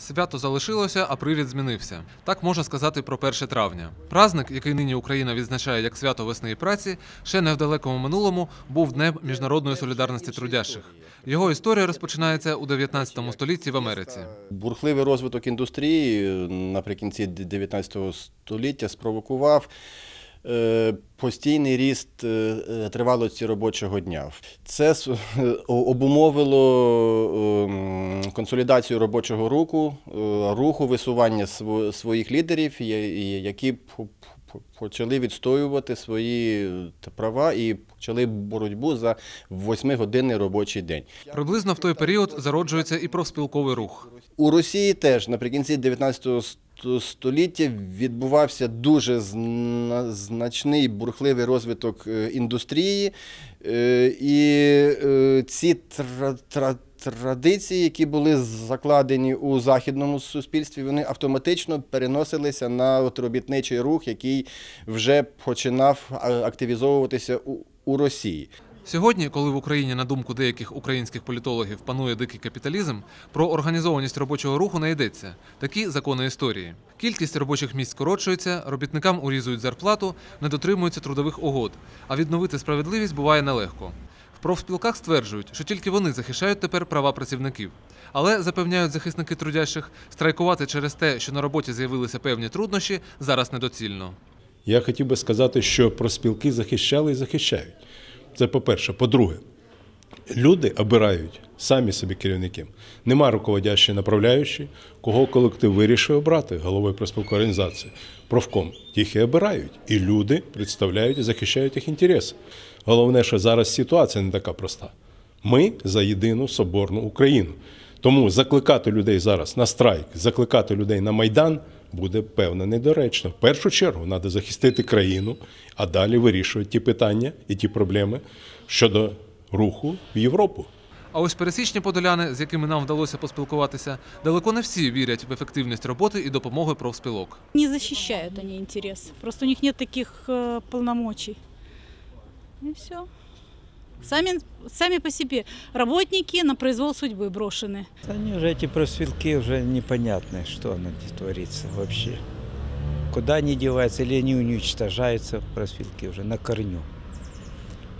Свято залишилося, а привід змінився. Так можна сказати про 1 травня. Празник, який нині Україна відзначає як свято весни і праці, ще не в далекому минулому був днем міжнародної солідарності трудящих. Його історія розпочинається у 19 столітті в Америці. Бурхливий розвиток індустрії е, наприкінці 19 століття спровокував. Е, постійний ріст е, тривалості робочого дня це обумовило ем, консолідацію робочого руху, е, руху висування своїх лідерів, які почали відстоювати свої е, права і почали боротьбу за восьмигодинний робочий день. Приблизно в той період зароджується і профспілковий рух у Росії. Теж наприкінці 19 століття століття відбувався дуже значний бурхливий розвиток е, індустрії, е, і е, ці традиції, які були закладені у західному суспільстві, вони автоматично переносилися на от робітничий рух, який вже починав активізовуватися у Росії. Сьогодні, коли в Україні, на думку деяких українських політологів, панує дикий капіталізм, про організованість робочого руху не йдеться. Такі закони історії. Кількість робочих місць скорочується, робітникам урізують зарплату, не дотримуються трудових угод. А відновити справедливість буває нелегко. В профспілках стверджують, що тільки вони захищають тепер права працівників. Але запевняють захисники трудящих, страйкувати через те, що на роботі з'явилися певні труднощі, зараз недоцільно. Я хотів би сказати, що профспілки захищали і захищають. Це по-перше. По-друге, люди обирають самі собі керівників. Нема руководящої направляючої, кого колектив вирішує обрати головою проспілкової організації. Профком їх і обирають, і люди представляють і захищають їх інтереси. Головне, що зараз ситуація не така проста. Ми за єдину соборну Україну. Тому закликати людей зараз на страйк, закликати людей на майдан буде певно недоречно. В першу чергу треба захистити країну, а далі вирішувати ті питання і ті проблеми щодо руху в Європу. А ось пересічні подоляни, з якими нам вдалося поспілкуватися, далеко не всі вірять в ефективність роботи і допомоги профспілок. Не захищають вони інтерес. Просто у них немає таких е, повномочій. І все. сами сами по себе работники на произвол судьбы брошены. Они уже эти профсвилки уже непонятно, что оно творится вообще. Куда они деваются или они уничтожаются, профсвилки уже на корню.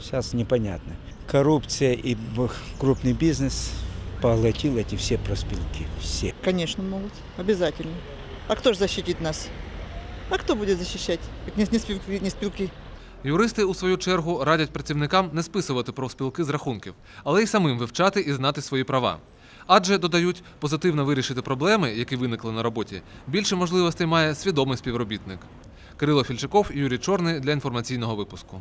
Сейчас непонятно. Коррупция и крупный бизнес поглотил эти все проспилки. Все. Конечно, могут. Обязательно. А кто же защитит нас? А кто будет защищать? не, не, спилки, не спилки. Юристи у свою чергу радять працівникам не списувати профспілки з рахунків, але й самим вивчати і знати свої права. Адже додають позитивно вирішити проблеми, які виникли на роботі. Більше можливостей має свідомий співробітник. Кирило Фільчаков, Юрій Чорний для інформаційного випуску.